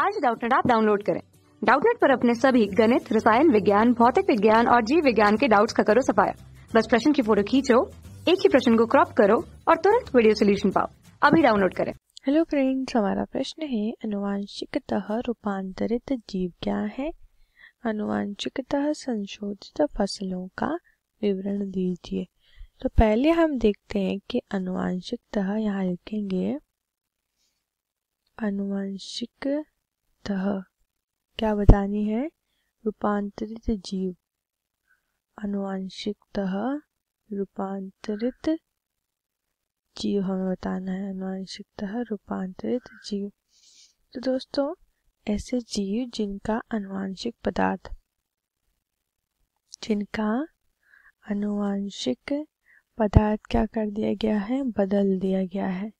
आज डाउटनेट आप डाउनलोड करें डाउटनेट पर अपने सभी गणित रसायन विज्ञान भौतिक विज्ञान और जीव विज्ञान के डाउट्स का करो सफाया बस प्रश्न की फोटो खींचो एक ही प्रश्न को क्रॉप करो और तुरंत वीडियो सोल्यूशन पाओ अभी डाउनलोड करें हेलो फ्रेंड्स हमारा प्रश्न है अनुवांशिकतः रूपांतरित जीव क्या है अनुवांशिकतः संशोधित फसलों का विवरण दीजिए तो पहले हम देखते हैं कि अनुवांशिकतः यहाँ लिखेंगे अनुवांशिक तह क्या बतानी है रूपांतरित जीव आनुवांशिकतः रूपांतरित जीव हमें बताना है आनुवांशिकतः रूपांतरित जीव तो दोस्तों ऐसे जीव जिनका अनुवांशिक पदार्थ जिनका अनुवांशिक पदार्थ क्या कर दिया गया है बदल दिया गया है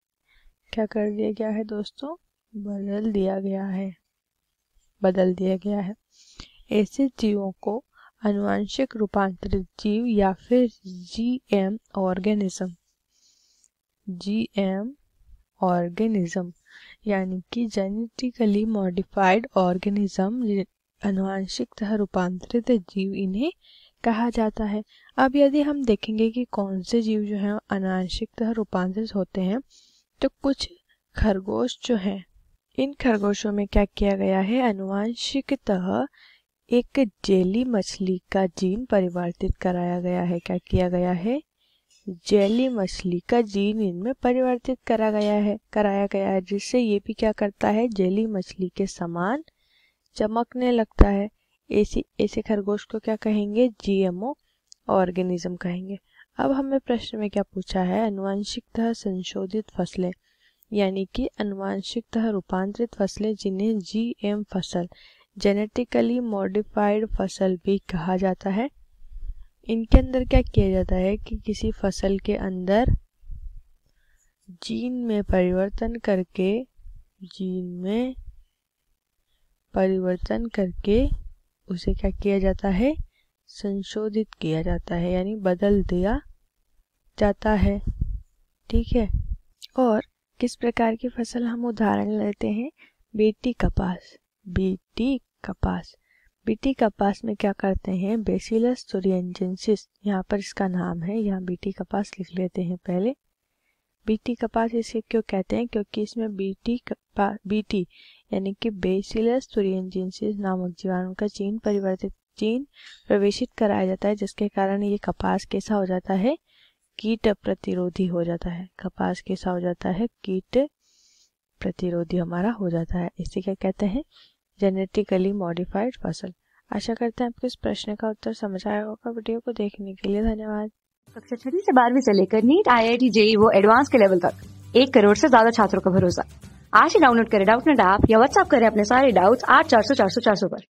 क्या कर दिया गया है दोस्तों बदल दिया गया है बदल दिया गया है ऐसे जीवों को अनुवांशिक रूपांतरित जीव या फिर जीएम ऑर्गेनिज्म जीएम ऑर्गेनिज्म यानी कि जेनेटिकली मॉडिफाइड ऑर्गेनिज्म अनुवांशिकतः रूपांतरित जीव इन्हें कहा जाता है अब यदि हम देखेंगे कि कौन से जीव जो हैं तह रूपांतरित होते हैं तो कुछ खरगोश जो हैं इन खरगोशों में क्या किया गया है तह एक जेली मछली का जीन परिवर्तित कराया गया है क्या किया गया है जेली मछली का जीन इनमें परिवर्तित करा गया है कराया गया है जिससे ये भी क्या करता है जेली मछली के समान चमकने लगता है ऐसी ऐसे खरगोश को क्या कहेंगे जीएमओ ऑर्गेनिज्म कहेंगे अब हमें प्रश्न में क्या पूछा है अनुवांशिकतः संशोधित फसलें यानी कि अनुवांशिकतः रूपांतरित फसलें जिन्हें जीएम फसल जेनेटिकली मॉडिफाइड फसल भी कहा जाता है इनके अंदर क्या किया जाता है कि किसी फसल के अंदर जीन में परिवर्तन करके जीन में परिवर्तन करके उसे क्या किया जाता है संशोधित किया जाता है यानी बदल दिया जाता है ठीक है और किस प्रकार की फसल हम उदाहरण लेते हैं बीटी कपास बीटी कपास बीटी कपास में क्या करते हैं बेसिलस सूर्यजेंसिस यहाँ पर इसका नाम है यहाँ बीटी कपास लिख लेते हैं पहले बीटी कपास इसे क्यों कहते हैं क्योंकि इसमें बीटी कपास बीटी यानी कि बेसिलस सूर्यजेंसिस नामक जीवाणु का चीन परिवर्तित चीन प्रवेशित कराया जाता है जिसके कारण ये कपास कैसा हो जाता है कीट प्रतिरोधी हो जाता है कपास कैसा हो जाता है कीट प्रतिरोधी हमारा हो जाता है इसे क्या कहते हैं जेनेटिकली मॉडिफाइड फसल आशा करते हैं आपको इस प्रश्न का उत्तर समझ आया होगा वीडियो को देखने के लिए धन्यवाद कक्षा छठी से बारहवीं से लेकर NEET I I T JEE वो एडवांस के लेवल तक एक करोड़ से ज्यादा छात्रों का भरोसा आज ही डाउनलोड करें डाउट नेट ऐप या व्हाट्सअप करें अपने सारे डाउट्स आठ चार सौ चार सौ चार सौ पर